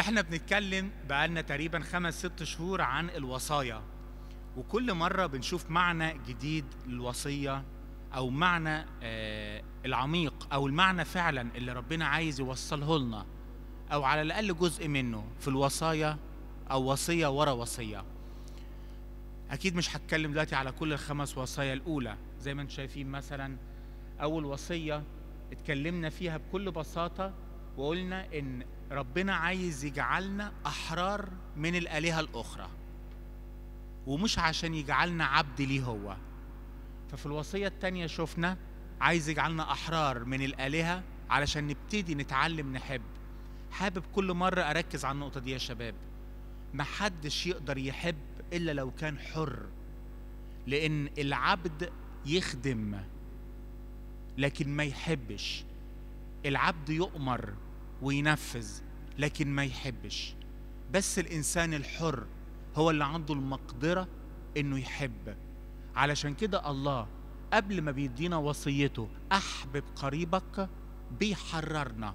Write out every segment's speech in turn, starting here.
احنا بنتكلم بقالنا تقريبا خمس ست شهور عن الوصايا وكل مرة بنشوف معنى جديد للوصية أو معنى آه العميق أو المعنى فعلا اللي ربنا عايز يوصله لنا أو على الأقل جزء منه في الوصايا أو وصية ورا وصية أكيد مش هتكلم دلوقتي على كل الخمس وصايا الأولى زي ما انتم شايفين مثلا أول وصية اتكلمنا فيها بكل بساطة وقلنا إن ربنا عايز يجعلنا أحرار من الآلهة الأخرى ومش عشان يجعلنا عبد ليه هو ففي الوصية التانية شفنا عايز يجعلنا أحرار من الآلهة علشان نبتدي نتعلم نحب حابب كل مرة أركز على النقطة دي يا شباب محدش يقدر يحب إلا لو كان حر لأن العبد يخدم لكن ما يحبش العبد يؤمر وينفذ لكن ما يحبش بس الانسان الحر هو اللي عنده المقدره انه يحب علشان كده الله قبل ما بيدينا وصيته احبب قريبك بيحررنا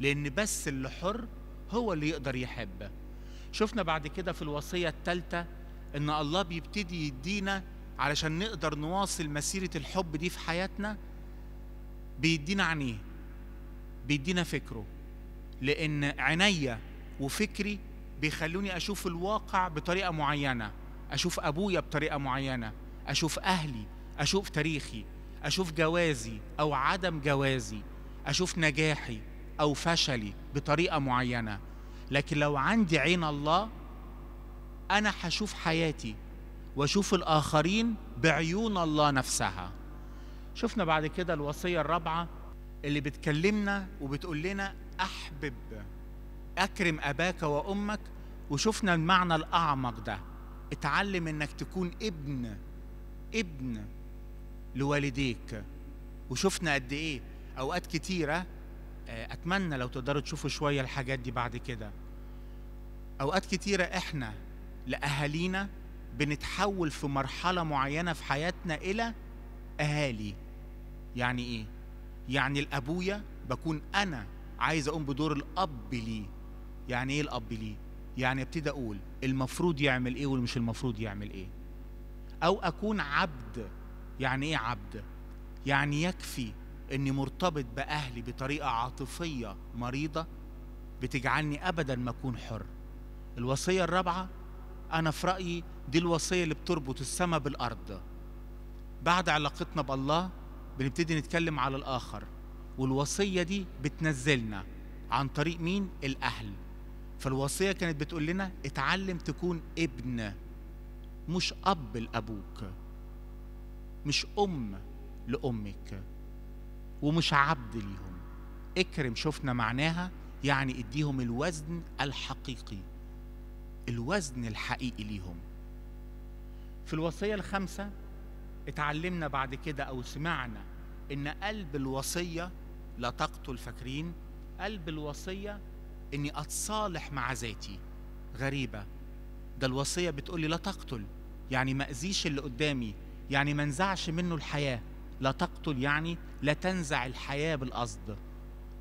لان بس اللي حر هو اللي يقدر يحب شفنا بعد كده في الوصيه الثالثه ان الله بيبتدي يدينا علشان نقدر نواصل مسيره الحب دي في حياتنا بيدينا عينيه بيدينا فكره لأن عينيا وفكري بيخلوني أشوف الواقع بطريقة معينة أشوف أبويا بطريقة معينة أشوف أهلي أشوف تاريخي أشوف جوازي أو عدم جوازي أشوف نجاحي أو فشلي بطريقة معينة لكن لو عندي عين الله أنا هشوف حياتي وأشوف الآخرين بعيون الله نفسها شفنا بعد كده الوصية الرابعة اللي بتكلمنا وبتقول لنا احبب اكرم اباك وامك وشفنا المعنى الاعمق ده اتعلم انك تكون ابن ابن لوالديك وشفنا قد ايه اوقات كتيره آه، اتمنى لو تقدروا تشوفوا شويه الحاجات دي بعد كده اوقات كتيره احنا لاهالينا بنتحول في مرحله معينه في حياتنا الى اهالي يعني ايه يعني الابويا بكون انا عايز اقوم بدور الاب ليه يعني ايه الاب ليه يعني ابتدي اقول المفروض يعمل ايه والمش المفروض يعمل ايه او اكون عبد يعني ايه عبد يعني يكفي اني مرتبط باهلي بطريقه عاطفيه مريضه بتجعلني ابدا ما اكون حر الوصيه الرابعه انا في رايي دي الوصيه اللي بتربط السماء بالارض بعد علاقتنا بالله بنبتدي نتكلم على الاخر والوصية دي بتنزلنا عن طريق مين؟ الأهل فالوصية كانت بتقول لنا اتعلم تكون ابن مش أب لأبوك مش أم لأمك ومش عبد ليهم اكرم شفنا معناها يعني اديهم الوزن الحقيقي الوزن الحقيقي ليهم في الوصية الخامسة اتعلمنا بعد كده أو سمعنا إن قلب الوصية لا تقتل فاكرين قلب الوصية إني أتصالح مع ذاتي غريبة ده الوصية بتقول لي لا تقتل يعني ما أذيش اللي قدامي يعني ما انزعش منه الحياة لا تقتل يعني لا تنزع الحياة بالقصد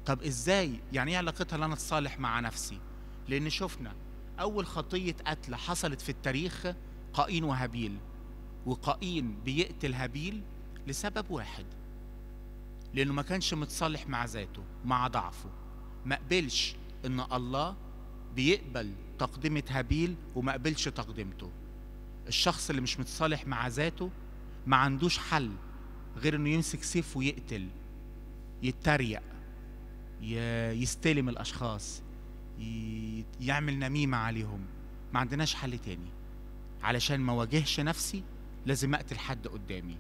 طب إزاي يعني إيه علاقتها إن أنا أتصالح مع نفسي لأن شفنا أول خطية قتل حصلت في التاريخ قائين وهابيل وقائين بيقتل هابيل لسبب واحد لأنه ما كانش متصالح مع ذاته مع ضعفه ما قبلش إن الله بيقبل تقدمة هابيل وما قبلش تقدمته الشخص اللي مش متصالح مع ذاته ما عندوش حل غير إنه يمسك سيف ويقتل يتريق يستلم الأشخاص يعمل نميمة عليهم ما عندناش حل تاني علشان ما واجهش نفسي لازم أقتل حد قدامي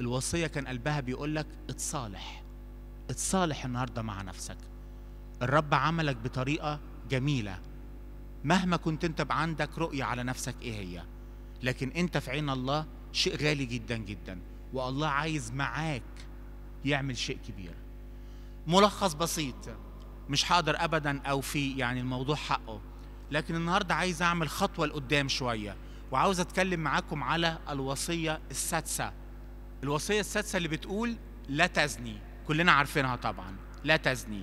الوصية كان قلبها بيقول لك اتصالح اتصالح النهاردة مع نفسك الرب عملك بطريقة جميلة مهما كنت انت عندك رؤية على نفسك ايه هي لكن انت في عين الله شيء غالي جدا جدا والله عايز معاك يعمل شيء كبير ملخص بسيط مش حاضر ابدا اوفي يعني الموضوع حقه لكن النهارده عايز اعمل خطوه لقدام شويه وعاوز اتكلم معاكم على الوصيه السادسه الوصية السادسة اللي بتقول لا تزني كلنا عارفينها طبعا لا تزني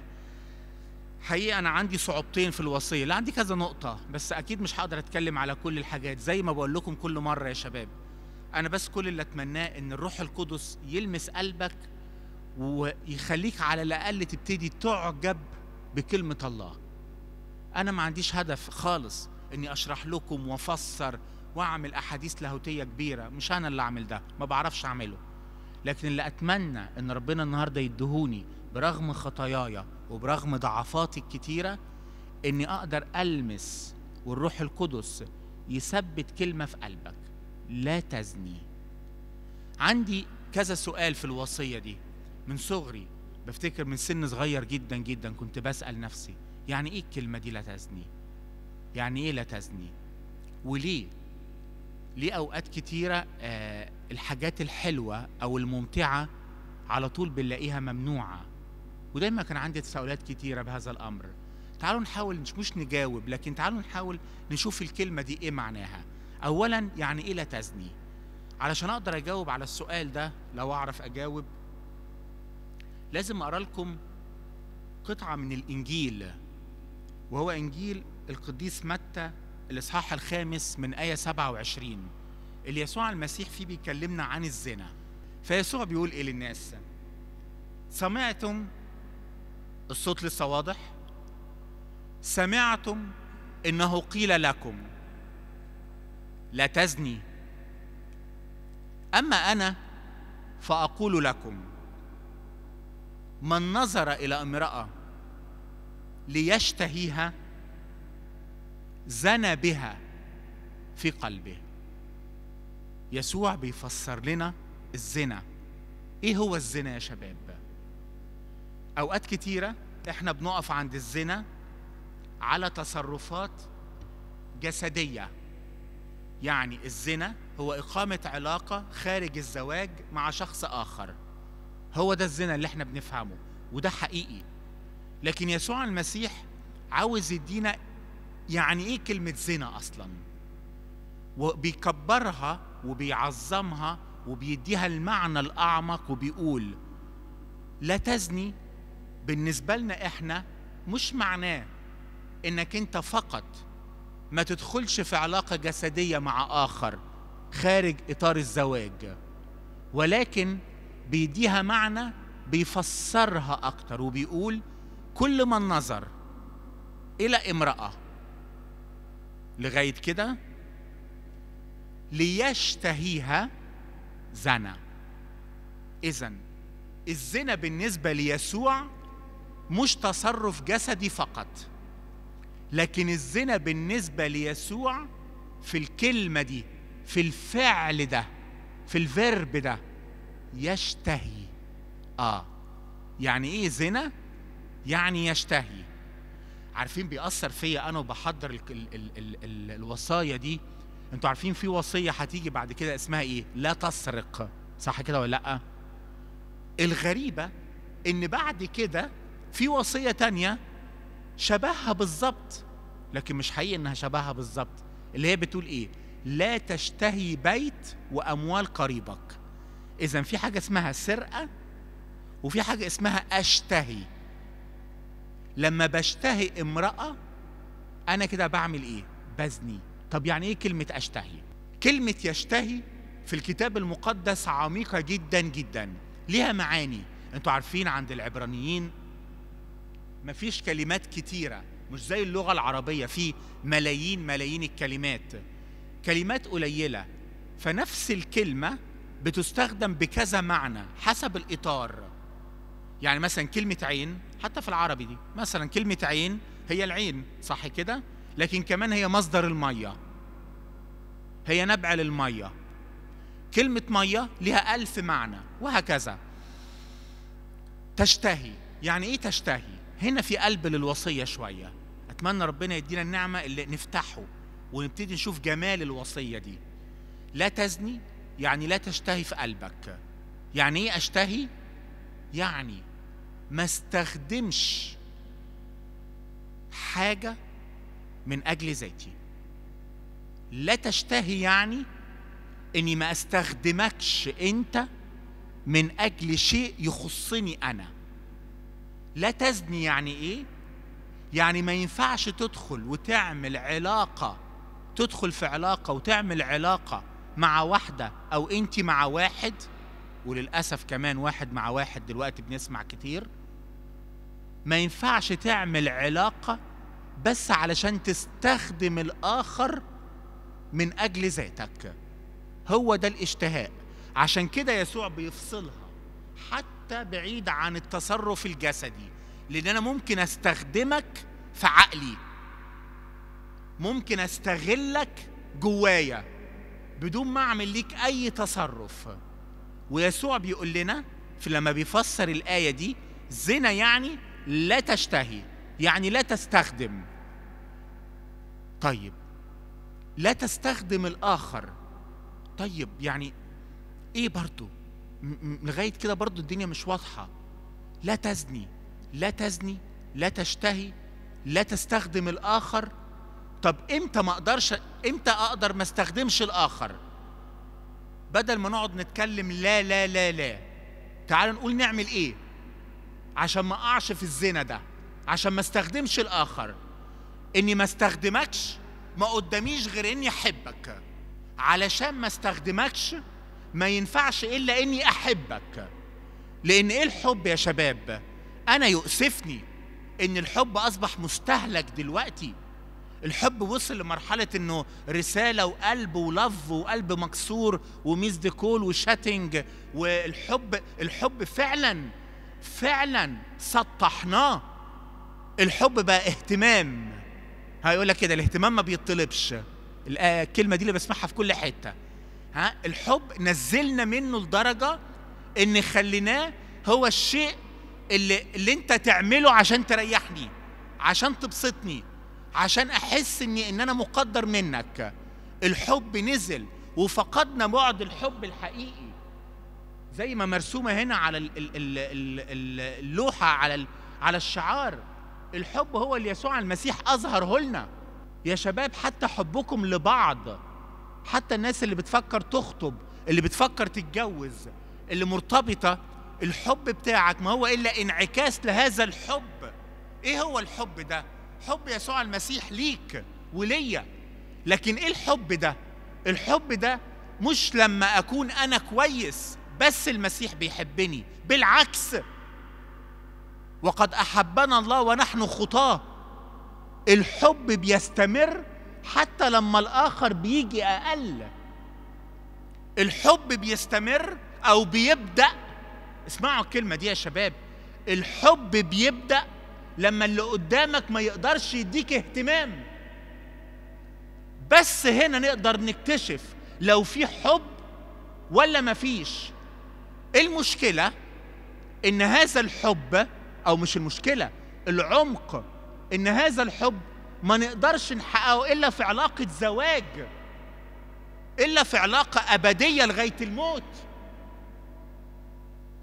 حقيقة أنا عندي صعوبتين في الوصية لا عندي كذا نقطة بس أكيد مش هقدر أتكلم على كل الحاجات زي ما بقول لكم كل مرة يا شباب أنا بس كل اللي أتمناه إن الروح القدس يلمس قلبك ويخليك على الأقل تبتدي تعجب بكلمة الله أنا ما عنديش هدف خالص إني أشرح لكم وأفسر واعمل احاديث لاهوتيه كبيره مش انا اللي اعمل ده ما بعرفش اعمله لكن اللي اتمنى ان ربنا النهارده يدهوني برغم خطاياي وبرغم ضعفاتي الكتيره اني اقدر المس والروح القدس يثبت كلمه في قلبك لا تزني عندي كذا سؤال في الوصيه دي من صغري بفتكر من سن صغير جدا جدا كنت بسال نفسي يعني ايه الكلمه دي لا تزني يعني ايه لا تزني وليه ليه اوقات كتيره آه، الحاجات الحلوه او الممتعه على طول بنلاقيها ممنوعه ودايما كان عندي تساؤلات كتيره بهذا الامر تعالوا نحاول مش مش نجاوب لكن تعالوا نحاول نشوف الكلمه دي ايه معناها اولا يعني ايه لا تزني علشان اقدر اجاوب على السؤال ده لو اعرف اجاوب لازم اقرا لكم قطعه من الانجيل وهو انجيل القديس متى الإصحاح الخامس من آية 27 اللي يسوع المسيح فيه بيكلمنا عن الزنا فيسوع بيقول إيه للناس سمعتم الصوت لسه واضح سمعتم إنه قيل لكم لا تزني أما أنا فأقول لكم من نظر إلى امرأة ليشتهيها زنى بها في قلبه يسوع بيفسر لنا الزنا ايه هو الزنا يا شباب اوقات كتيره احنا بنقف عند الزنا على تصرفات جسديه يعني الزنا هو اقامه علاقه خارج الزواج مع شخص اخر هو ده الزنا اللي احنا بنفهمه وده حقيقي لكن يسوع المسيح عاوز يدينا يعني ايه كلمه زنا اصلا وبيكبرها وبيعظمها وبيديها المعنى الاعمق وبيقول لا تزني بالنسبه لنا احنا مش معناه انك انت فقط ما تدخلش في علاقه جسديه مع اخر خارج اطار الزواج ولكن بيديها معنى بيفسرها اكتر وبيقول كل من نظر الى امراه لغاية كده ليشتهيها زنى إذا الزنا بالنسبة ليسوع مش تصرف جسدي فقط لكن الزنا بالنسبة ليسوع في الكلمة دي في الفعل ده في الفيرب ده يشتهي آه يعني إيه زنا؟ يعني يشتهي عارفين بيأثر فيا أنا وبحضر الـ الـ الـ الـ الـ الوصايا دي أنتوا عارفين في وصية هتيجي بعد كده اسمها إيه؟ لا تسرق صح كده ولا لأ؟ الغريبة إن بعد كده في وصية تانية شبهها بالظبط لكن مش حقيقي إنها شبهها بالظبط اللي هي بتقول إيه؟ لا تشتهي بيت وأموال قريبك إذا في حاجة اسمها سرقة وفي حاجة اسمها أشتهي لما بشتهي امرأة أنا كده بعمل إيه؟ بزني طب يعني إيه كلمة أشتهي؟ كلمة يشتهي في الكتاب المقدس عميقة جدا جدا ليها معاني أنتوا عارفين عند العبرانيين مفيش كلمات كتيرة مش زي اللغة العربية في ملايين ملايين الكلمات كلمات قليلة فنفس الكلمة بتستخدم بكذا معنى حسب الإطار يعني مثلا كلمة عين حتى في العربي دي مثلا كلمة عين هي العين صح كده لكن كمان هي مصدر المية هي نبع للمية كلمة مية لها ألف معنى وهكذا تشتهي يعني إيه تشتهي هنا في قلب للوصية شوية أتمنى ربنا يدينا النعمة اللي نفتحه ونبتدي نشوف جمال الوصية دي لا تزني يعني لا تشتهي في قلبك يعني إيه أشتهي يعني ما استخدمش حاجة من أجل ذاتي لا تشتهي يعني إني ما استخدمكش أنت من أجل شيء يخصني أنا لا تزني يعني إيه؟ يعني ما ينفعش تدخل وتعمل علاقة تدخل في علاقة وتعمل علاقة مع واحدة أو أنت مع واحد وللاسف كمان واحد مع واحد دلوقتي بنسمع كتير ما ينفعش تعمل علاقه بس علشان تستخدم الاخر من اجل ذاتك هو ده الاشتهاء عشان كده يسوع بيفصلها حتى بعيد عن التصرف الجسدي لان انا ممكن استخدمك في عقلي ممكن استغلك جوايا بدون ما اعمل ليك اي تصرف ويسوع بيقول لنا في لما بيفسر الآية دي زنا يعني لا تشتهي يعني لا تستخدم طيب لا تستخدم الآخر طيب يعني إيه برضو لغاية كده برضو الدنيا مش واضحة لا تزني لا تزني لا تشتهي لا تستخدم الآخر طب إمتى ما أقدرش إمتى أقدر ما استخدمش الآخر بدل ما نقعد نتكلم لا لا لا لا تعالوا نقول نعمل ايه عشان ما اقعش في الزنا ده عشان ما استخدمش الاخر اني ما استخدمكش ما قداميش غير اني احبك علشان ما استخدمكش ما ينفعش الا اني احبك لان ايه الحب يا شباب انا يؤسفني ان الحب اصبح مستهلك دلوقتي الحب وصل لمرحلة انه رسالة وقلب ولف وقلب مكسور وميز ديكول وشاتنج والحب الحب فعلا فعلا سطحناه الحب بقى اهتمام هيقول لك كده الاهتمام ما بيطلبش آه، الكلمة دي اللي بسمعها في كل حتة ها الحب نزلنا منه لدرجة ان خليناه هو الشيء اللي, اللي انت تعمله عشان تريحني عشان تبسطني عشان احس اني ان انا مقدر منك الحب نزل وفقدنا بعد الحب الحقيقي زي ما مرسومه هنا على اللوحه على على الشعار الحب هو اللي يسوع المسيح اظهره لنا يا شباب حتى حبكم لبعض حتى الناس اللي بتفكر تخطب اللي بتفكر تتجوز اللي مرتبطه الحب بتاعك ما هو الا انعكاس لهذا الحب ايه هو الحب ده حب يسوع المسيح ليك وليا لكن ايه الحب ده الحب ده مش لما اكون انا كويس بس المسيح بيحبني بالعكس وقد احبنا الله ونحن خطاه الحب بيستمر حتى لما الاخر بيجي اقل الحب بيستمر او بيبدا اسمعوا الكلمه دي يا شباب الحب بيبدا لما اللي قدامك ما يقدرش يديك اهتمام بس هنا نقدر نكتشف لو في حب ولا ما فيش المشكلة إن هذا الحب أو مش المشكلة العمق إن هذا الحب ما نقدرش نحققه إلا في علاقة زواج إلا في علاقة أبدية لغاية الموت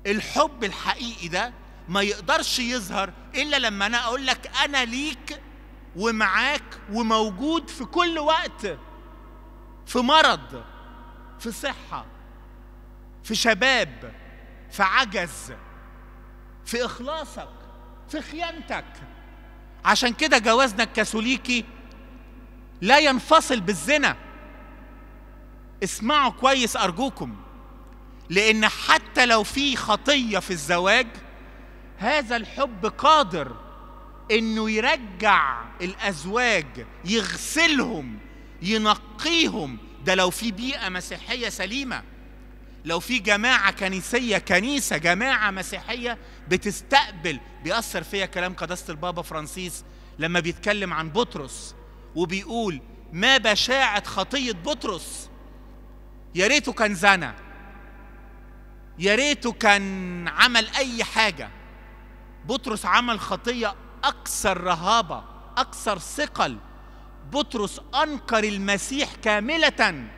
الحب الحقيقي ده ما يقدرش يظهر الا لما انا اقول لك انا ليك ومعاك وموجود في كل وقت في مرض في صحه في شباب في عجز في اخلاصك في خيانتك عشان كده جوازنا الكاثوليكي لا ينفصل بالزنا اسمعوا كويس ارجوكم لان حتى لو في خطيه في الزواج هذا الحب قادر انه يرجع الازواج يغسلهم ينقيهم ده لو في بيئه مسيحيه سليمه لو في جماعه كنيسيه كنيسه جماعه مسيحيه بتستقبل بيأثر فيا كلام قداسه البابا فرانسيس لما بيتكلم عن بطرس وبيقول ما بشاعه خطيه بطرس يا ريته كان زنا يا ريته كان عمل اي حاجه بطرس عمل خطيه اكثر رهابه اكثر ثقل بطرس انكر المسيح كامله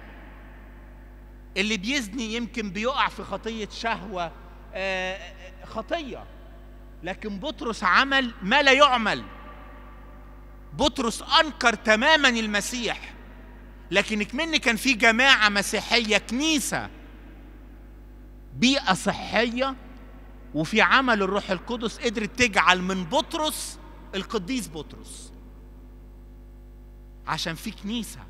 اللي بيزني يمكن بيقع في خطيه شهوه آه، آه، خطيه لكن بطرس عمل ما لا يعمل بطرس انكر تماما المسيح لكن اكمن كان في جماعه مسيحيه كنيسه بيئه صحيه وفي عمل الروح القدس قدرت تجعل من بطرس القديس بطرس عشان في كنيسه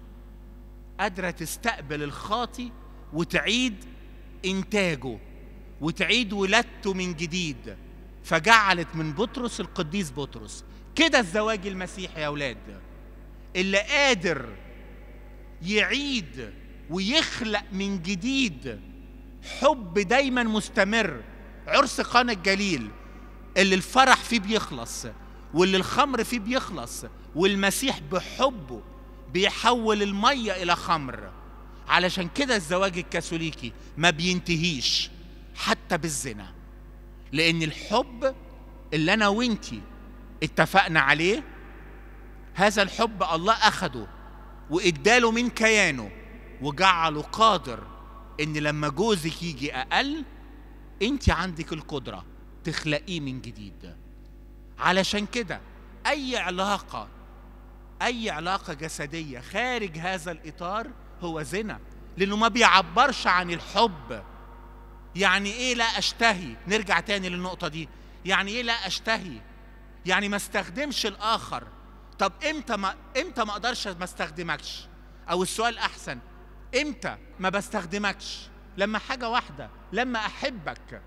قادره تستقبل الخاطي وتعيد انتاجه وتعيد ولادته من جديد فجعلت من بطرس القديس بطرس كده الزواج المسيحي يا اولاد اللي قادر يعيد ويخلق من جديد حب دايما مستمر عرس قانا الجليل اللي الفرح فيه بيخلص واللي الخمر فيه بيخلص والمسيح بحبه بيحول المية إلى خمر علشان كده الزواج الكاثوليكي ما بينتهيش حتى بالزنا لأن الحب اللي أنا وإنتي اتفقنا عليه هذا الحب الله أخده وإداله من كيانه وجعله قادر إن لما جوزك يجي أقل انت عندك القدره تخلقيه من جديد علشان كده اي علاقه اي علاقه جسديه خارج هذا الاطار هو زنا لانه ما بيعبرش عن الحب يعني ايه لا اشتهي نرجع تاني للنقطه دي يعني ايه لا اشتهي يعني ما استخدمش الاخر طب امتى ما امتى ما اقدرش ما استخدمكش او السؤال احسن امتى ما بستخدمكش لما حاجة واحدة لما أحبك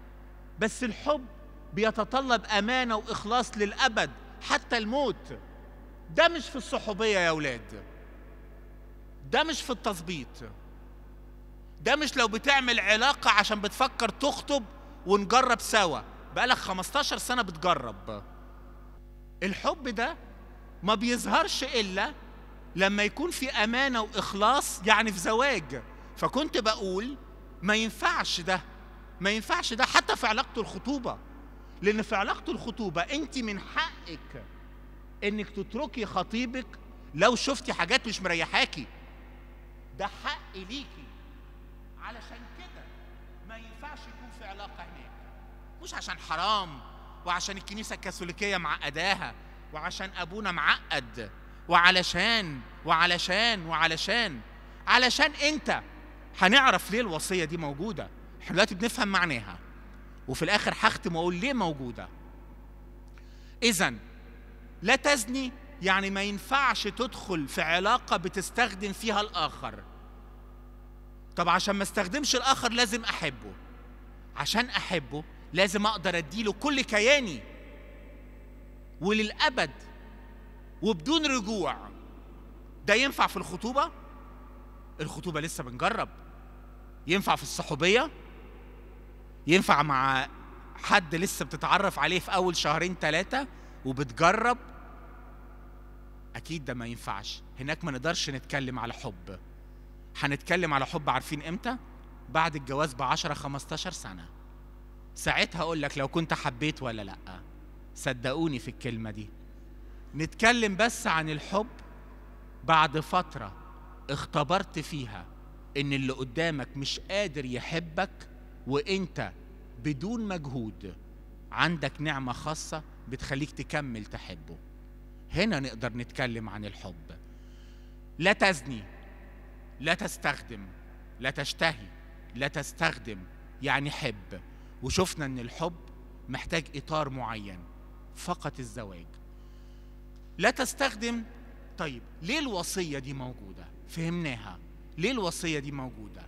بس الحب بيتطلب أمانة وإخلاص للأبد حتى الموت ده مش في الصحوبية يا أولاد ده مش في التظبيط ده مش لو بتعمل علاقة عشان بتفكر تخطب ونجرب سوا بقالك 15 سنة بتجرب الحب ده ما بيظهرش إلا لما يكون في أمانة وإخلاص يعني في زواج فكنت بقول ما ينفعش ده ما ينفعش ده حتى في علاقة الخطوبة لأن في علاقة الخطوبة أنت من حقك إنك تتركي خطيبك لو شفتي حاجات مش مريحاكي ده حق ليكي علشان كده ما ينفعش يكون في علاقة هناك مش عشان حرام وعشان الكنيسة الكاثوليكية معقداها وعشان أبونا معقد وعلشان وعلشان وعلشان علشان أنت هنعرف ليه الوصيه دي موجوده احنا دلوقتي بنفهم معناها وفي الاخر هختم واقول ليه موجوده اذا لا تزني يعني ما ينفعش تدخل في علاقه بتستخدم فيها الاخر طب عشان ما استخدمش الاخر لازم احبه عشان احبه لازم اقدر اديله كل كياني وللابد وبدون رجوع ده ينفع في الخطوبه الخطوبه لسه بنجرب ينفع في الصحوبيه ينفع مع حد لسه بتتعرف عليه في اول شهرين ثلاثه وبتجرب اكيد ده ما ينفعش هناك ما نقدرش نتكلم على حب هنتكلم على حب عارفين امتى بعد الجواز ب 10 15 سنه ساعتها اقول لك لو كنت حبيت ولا لا صدقوني في الكلمه دي نتكلم بس عن الحب بعد فتره اختبرت فيها ان اللي قدامك مش قادر يحبك وانت بدون مجهود عندك نعمه خاصه بتخليك تكمل تحبه هنا نقدر نتكلم عن الحب لا تزني لا تستخدم لا تشتهي لا تستخدم يعني حب وشفنا ان الحب محتاج اطار معين فقط الزواج لا تستخدم طيب ليه الوصيه دي موجوده فهمناها ليه الوصية دي موجودة؟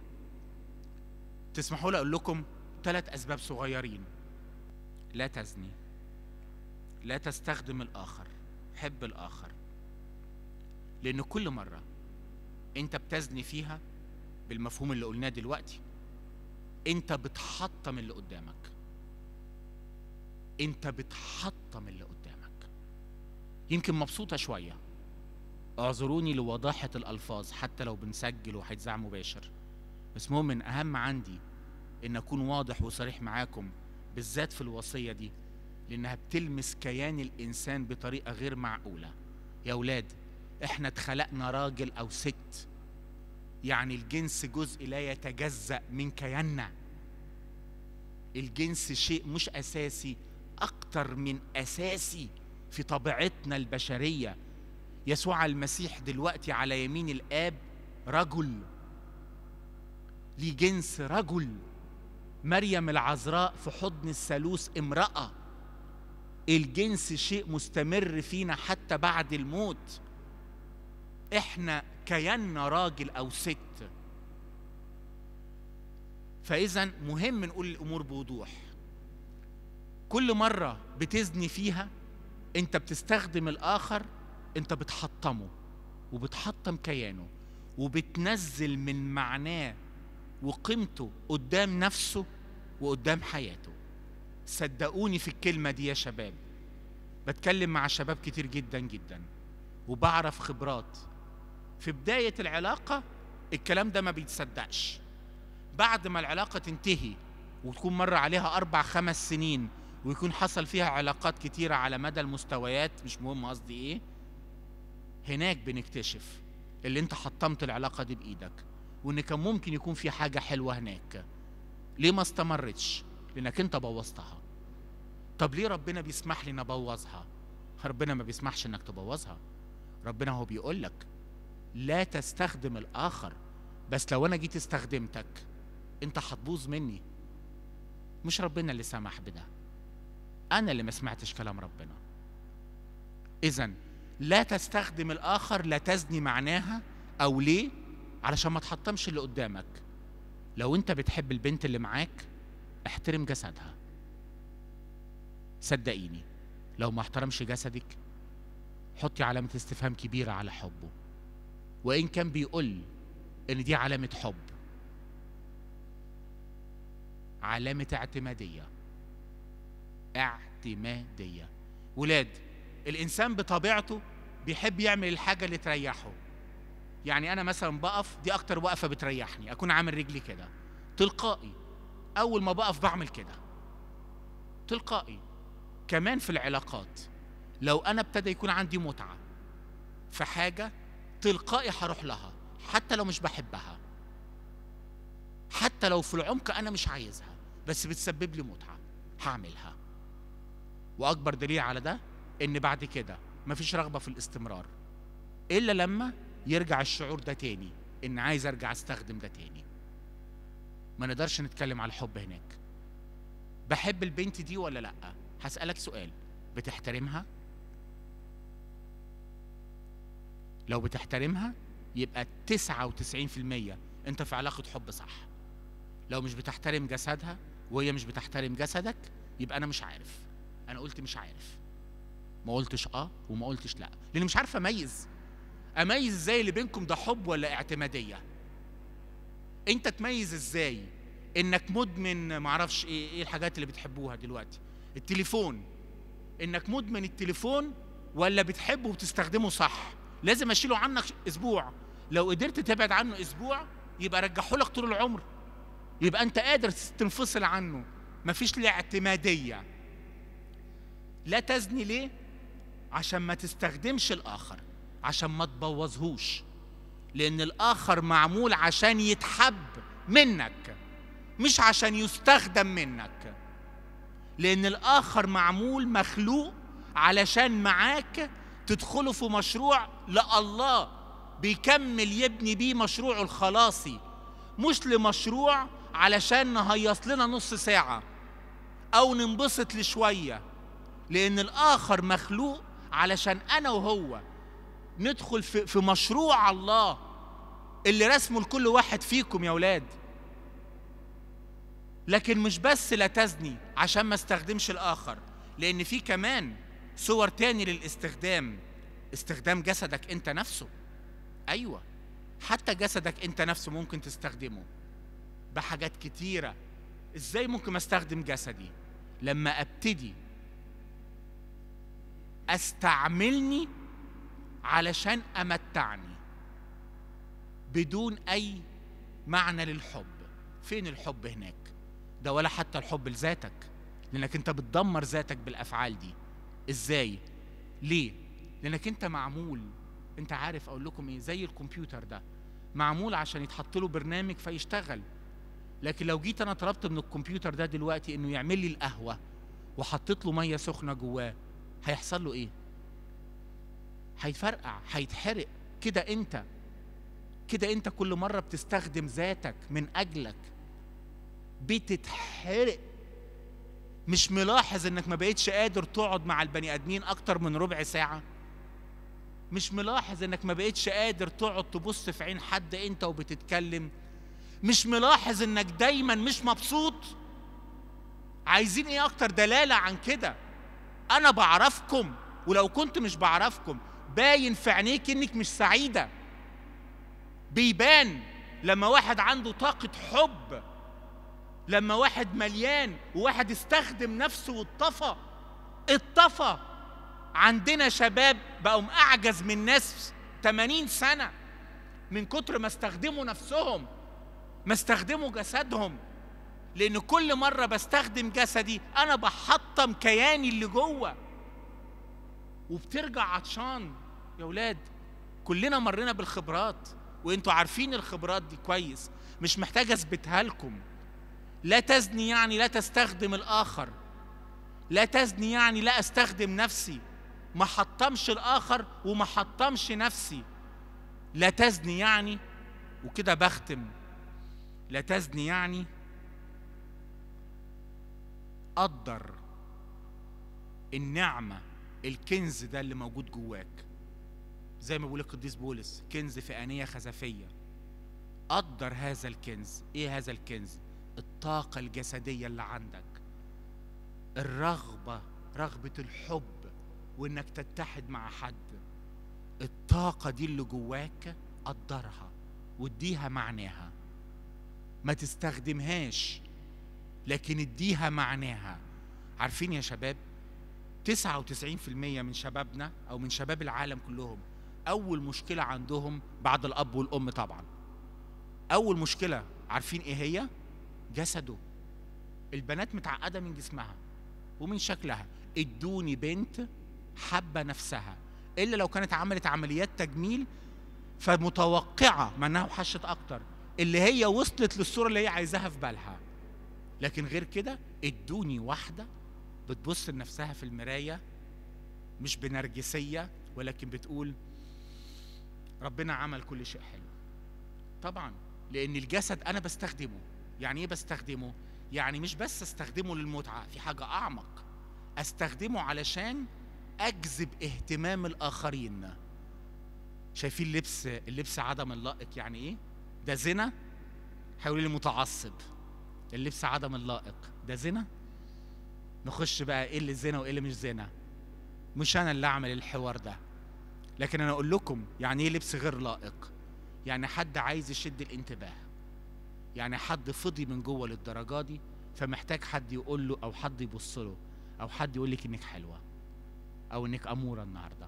تسمحوا لي أقول لكم ثلاث أسباب صغيرين لا تزني لا تستخدم الآخر حب الآخر لأن كل مرة أنت بتزني فيها بالمفهوم اللي قلناه دلوقتي أنت بتحطم اللي قدامك أنت بتحطم اللي قدامك يمكن مبسوطة شوية اعذروني لوضاحة الألفاظ حتى لو بنسجل وهيتذاع مباشر بس مؤمن أهم عندي إن أكون واضح وصريح معاكم بالذات في الوصية دي لأنها بتلمس كيان الإنسان بطريقة غير معقولة يا أولاد إحنا اتخلقنا راجل أو ست يعني الجنس جزء لا يتجزأ من كياننا الجنس شيء مش أساسي أكتر من أساسي في طبيعتنا البشرية يسوع المسيح دلوقتي على يمين الآب رجل ليه جنس رجل مريم العذراء في حضن الثالوث امرأة الجنس شيء مستمر فينا حتى بعد الموت احنا كينا راجل او ست فاذا مهم نقول الامور بوضوح كل مره بتزني فيها انت بتستخدم الاخر انت بتحطمه وبتحطم كيانه وبتنزل من معناه وقيمته قدام نفسه وقدام حياته صدقوني في الكلمة دي يا شباب بتكلم مع شباب كتير جدا جدا وبعرف خبرات في بداية العلاقة الكلام ده ما بيتصدقش بعد ما العلاقة تنتهي وتكون مر عليها أربع خمس سنين ويكون حصل فيها علاقات كتيرة على مدى المستويات مش مهم قصدي إيه هناك بنكتشف اللي انت حطمت العلاقه دي بايدك وان كان ممكن يكون في حاجه حلوه هناك ليه ما استمرتش لانك انت بوظتها طب ليه ربنا بيسمح لي نبوظها؟ ابوظها ربنا ما بيسمحش انك تبوظها ربنا هو بيقول لك لا تستخدم الاخر بس لو انا جيت استخدمتك انت هتبوظ مني مش ربنا اللي سمح بده انا اللي ما سمعتش كلام ربنا اذا لا تستخدم الآخر لا تزني معناها أو ليه؟ علشان ما تحطمش اللي قدامك لو أنت بتحب البنت اللي معاك احترم جسدها صدقيني لو ما احترمش جسدك حطي علامة استفهام كبيرة على حبه وإن كان بيقول إن دي علامة حب علامة اعتمادية اعتمادية ولاد الانسان بطبيعته بيحب يعمل الحاجه اللي تريحه يعني انا مثلا بقف دي اكتر وقفه بتريحني اكون عامل رجلي كده تلقائي اول ما بقف بعمل كده تلقائي كمان في العلاقات لو انا ابتدى يكون عندي متعه في حاجه تلقائي هروح لها حتى لو مش بحبها حتى لو في العمق انا مش عايزها بس بتسبب لي متعه هعملها واكبر دليل على ده ان بعد كده مفيش رغبه في الاستمرار الا لما يرجع الشعور ده تاني ان عايز ارجع استخدم ده تاني ما نقدرش نتكلم على الحب هناك بحب البنت دي ولا لا هسالك سؤال بتحترمها لو بتحترمها يبقى 99% انت في علاقه حب صح لو مش بتحترم جسدها وهي مش بتحترم جسدك يبقى انا مش عارف انا قلت مش عارف ما قلتش اه وما قلتش لا لاني مش عارف اميز اميز ازاي اللي بينكم ده حب ولا اعتماديه انت تميز ازاي انك مدمن معرفش ايه ايه الحاجات اللي بتحبوها دلوقتي التليفون انك مدمن التليفون ولا بتحبه وبتستخدمه صح لازم اشيله عنك اسبوع لو قدرت تبعد عنه اسبوع يبقى رجحه لك طول العمر يبقى انت قادر تنفصل عنه مفيش الاعتماديه لا تزني ليه عشان ما تستخدمش الآخر عشان ما تبوظهوش لأن الآخر معمول عشان يتحب منك مش عشان يستخدم منك لأن الآخر معمول مخلوق علشان معاك تدخلوا في مشروع لله بيكمل يبني بيه مشروعه الخلاصي مش لمشروع علشان نهيص لنا نص ساعة أو ننبسط لشوية لأن الآخر مخلوق علشان انا وهو ندخل في, في مشروع الله اللي رسمه لكل واحد فيكم يا ولاد لكن مش بس لا تزني عشان ما استخدمش الاخر لان في كمان صور تاني للاستخدام استخدام جسدك انت نفسه ايوه حتى جسدك انت نفسه ممكن تستخدمه بحاجات كتيره ازاي ممكن استخدم جسدي لما ابتدي استعملني علشان امتعني بدون اي معنى للحب فين الحب هناك ده ولا حتى الحب لذاتك لانك انت بتدمر ذاتك بالافعال دي ازاي ليه لانك انت معمول انت عارف اقول لكم ايه زي الكمبيوتر ده معمول عشان يتحط له برنامج فيشتغل لكن لو جيت انا طلبت من الكمبيوتر ده دلوقتي انه يعمل لي القهوه وحطيت له ميه سخنه جواه هيحصل له ايه هيتفرقع هيتحرق كده انت كده انت كل مره بتستخدم ذاتك من اجلك بتتحرق مش ملاحظ انك ما بقتش قادر تقعد مع البني ادمين اكتر من ربع ساعه مش ملاحظ انك ما بقتش قادر تقعد تبص في عين حد انت وبتتكلم مش ملاحظ انك دايما مش مبسوط عايزين ايه اكتر دلاله عن كده انا بعرفكم ولو كنت مش بعرفكم باين في عينيك انك مش سعيده بيبان لما واحد عنده طاقه حب لما واحد مليان وواحد استخدم نفسه واتطفى اتطفى عندنا شباب بقوا اعجز من ناس 80 سنه من كتر ما استخدموا نفسهم ما استخدموا جسدهم لأن كل مرة بستخدم جسدي أنا بحطم كياني اللي جوه وبترجع عطشان يا ولاد كلنا مرينا بالخبرات وانتوا عارفين الخبرات دي كويس مش محتاج اثبتها لكم لا تزني يعني لا تستخدم الاخر لا تزني يعني لا استخدم نفسي ما حطمش الاخر وما حطمش نفسي لا تزني يعني وكده بختم لا تزني يعني قدر النعمه الكنز ده اللي موجود جواك زي ما بيقول القديس بولس كنز في انيه خزفيه قدر هذا الكنز ايه هذا الكنز الطاقه الجسديه اللي عندك الرغبه رغبه الحب وانك تتحد مع حد الطاقه دي اللي جواك قدرها واديها معناها ما تستخدمهاش لكن اديها معناها عارفين يا شباب 99% من شبابنا او من شباب العالم كلهم اول مشكله عندهم بعد الاب والام طبعا اول مشكله عارفين ايه هي جسده البنات متعقده من جسمها ومن شكلها ادوني بنت حابه نفسها الا لو كانت عملت عمليات تجميل فمتوقعه منها وحشت اكتر اللي هي وصلت للصوره اللي هي عايزاها في بالها لكن غير كده ادوني واحده بتبص لنفسها في المرايه مش بنرجسيه ولكن بتقول ربنا عمل كل شيء حلو طبعا لان الجسد انا بستخدمه يعني ايه بستخدمه يعني مش بس استخدمه للمتعه في حاجه اعمق استخدمه علشان اجذب اهتمام الاخرين شايفين لبس اللبس عدم اللائق يعني ايه ده زنا حيقول لي متعصب اللبس عدم اللائق ده زنا نخش بقى ايه اللي زنا وايه اللي مش زنا مش انا اللي اعمل الحوار ده لكن انا اقول لكم يعني ايه لبس غير لائق يعني حد عايز يشد الانتباه يعني حد فضي من جوه للدرجه دي فمحتاج حد يقول له او حد يبص له او حد يقول لك انك حلوه او انك اموره النهارده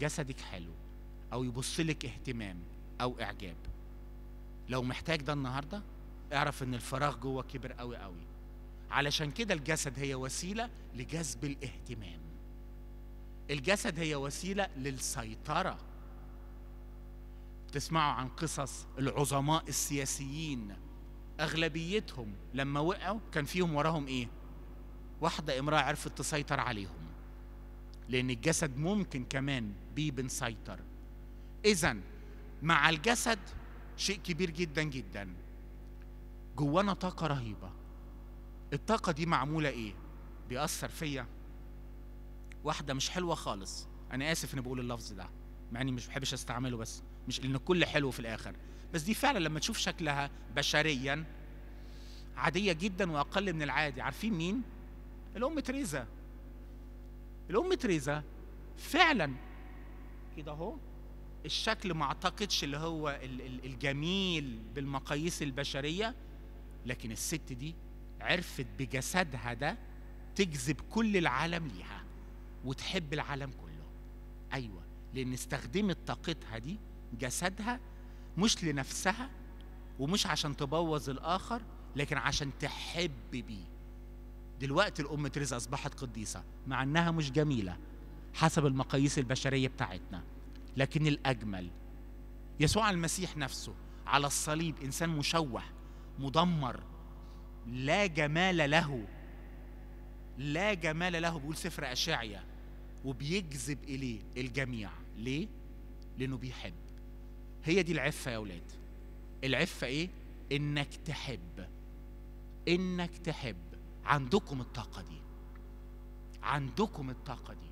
جسدك حلو او يبص لك اهتمام او اعجاب لو محتاج ده النهارده اعرف ان الفراغ جوه كبر قوي قوي علشان كده الجسد هي وسيله لجذب الاهتمام الجسد هي وسيله للسيطره تسمعوا عن قصص العظماء السياسيين اغلبيتهم لما وقعوا كان فيهم وراهم ايه واحده امراه عرفت تسيطر عليهم لان الجسد ممكن كمان بيه بنسيطر اذا مع الجسد شيء كبير جدا جدا جوانا طاقه رهيبه الطاقه دي معموله ايه بيأثر فيا واحده مش حلوه خالص انا اسف اني بقول اللفظ ده مع اني مش بحبش استعمله بس مش لأن الكل حلو في الاخر بس دي فعلا لما تشوف شكلها بشريا عاديه جدا واقل من العادي عارفين مين الام تريزا الام تريزا فعلا كده اهو الشكل ما اعتقدش اللي هو الجميل بالمقاييس البشريه لكن الست دي عرفت بجسدها ده تجذب كل العالم ليها وتحب العالم كله ايوه لان استخدمت طاقتها دي جسدها مش لنفسها ومش عشان تبوظ الاخر لكن عشان تحب بيه دلوقتي الام تريزا اصبحت قديسه مع انها مش جميله حسب المقاييس البشريه بتاعتنا لكن الاجمل يسوع المسيح نفسه على الصليب انسان مشوه مدمر لا جمال له لا جمال له بيقول سفر أشعيا وبيجذب إليه الجميع ليه؟ لأنه بيحب هي دي العفة يا أولاد العفة إيه؟ إنك تحب إنك تحب عندكم الطاقة دي عندكم الطاقة دي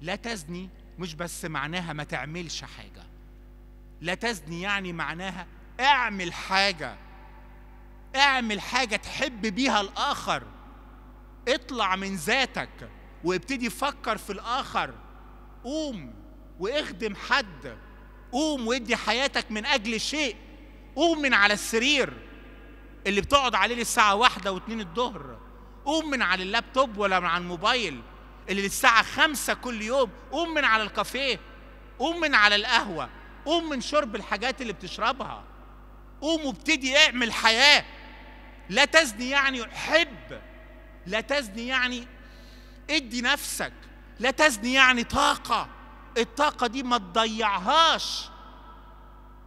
لا تزني مش بس معناها ما تعملش حاجة لا تزني يعني معناها اعمل حاجة اعمل حاجة تحب بيها الآخر اطلع من ذاتك وابتدي فكر في الآخر قوم واخدم حد قوم وادي حياتك من أجل شيء قوم من على السرير اللي بتقعد عليه للساعه واحدة واتنين الظهر قوم من على اللابتوب ولا من على الموبايل اللي للساعة خمسة كل يوم قوم من على الكافيه قوم من على القهوة قوم من شرب الحاجات اللي بتشربها قوم وابتدي اعمل حياه لا تزني يعني حب لا تزني يعني ادي نفسك لا تزني يعني طاقة الطاقة دي ما تضيعهاش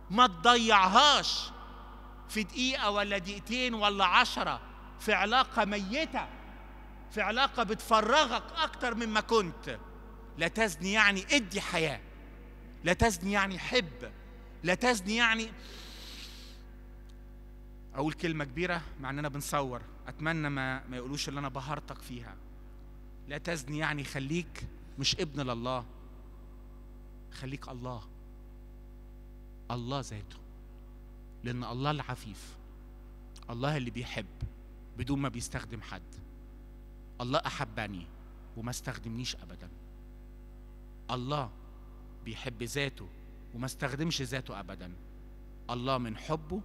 ما تضيعهاش في دقيقة ولا دقيقتين ولا عشرة في علاقة ميتة في علاقة بتفرغك أكتر مما كنت لا تزني يعني ادي حياة لا تزني يعني حب لا تزني يعني اقول كلمه كبيره مع اننا بنصور اتمنى ما ما يقولوش اللي انا بهرتك فيها لا تزني يعني خليك مش ابن لله خليك الله الله ذاته لان الله العفيف الله اللي بيحب بدون ما بيستخدم حد الله احبني وما استخدمنيش ابدا الله بيحب ذاته وما استخدمش ذاته ابدا الله من حبه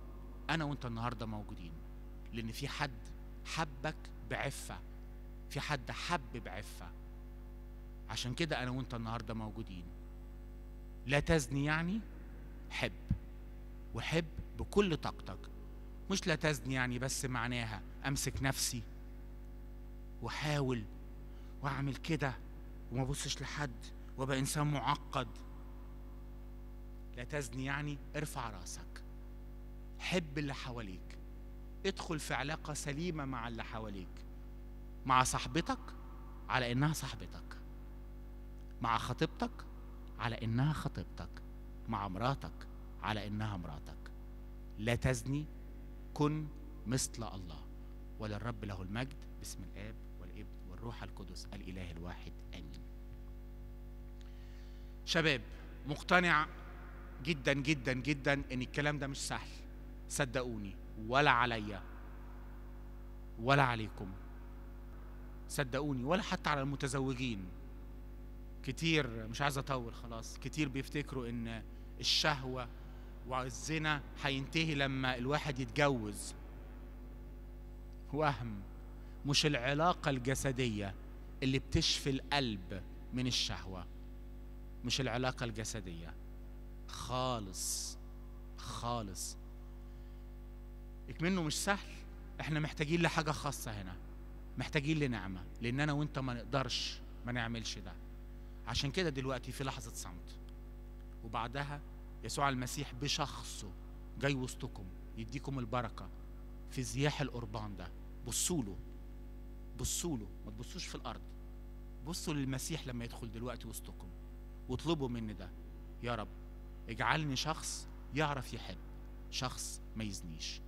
انا وانت النهارده موجودين لان في حد حبك بعفه في حد حب بعفه عشان كده انا وانت النهارده موجودين لا تزني يعني حب وحب بكل طاقتك مش لا تزني يعني بس معناها امسك نفسي واحاول واعمل كده وما ابصش لحد وابقى انسان معقد لا تزني يعني ارفع راسك حب اللي حواليك ادخل في علاقة سليمة مع اللي حواليك مع صاحبتك على إنها صاحبتك مع خطيبتك على إنها خطيبتك مع مراتك على إنها مراتك لا تزني كن مثل الله وللرب له المجد باسم الآب والابن والروح القدس الإله الواحد آمين شباب مقتنع جدا جدا جدا ان الكلام ده مش سهل صدقوني ولا عليا ولا عليكم صدقوني ولا حتى على المتزوجين كتير مش عايز اطول خلاص كتير بيفتكروا ان الشهوه والزنا هينتهي لما الواحد يتجوز وهم مش العلاقة الجسدية اللي بتشفي القلب من الشهوة مش العلاقة الجسدية خالص خالص اكمنه مش سهل احنا محتاجين لحاجه خاصه هنا محتاجين لنعمه لان انا وانت ما نقدرش ما نعملش ده عشان كده دلوقتي في لحظه صمت وبعدها يسوع المسيح بشخصه جاي وسطكم يديكم البركه في زياح القربان ده بصوا له بصوا له ما تبصوش في الارض بصوا للمسيح لما يدخل دلوقتي وسطكم واطلبوا مني ده يا رب اجعلني شخص يعرف يحب شخص ما يزنيش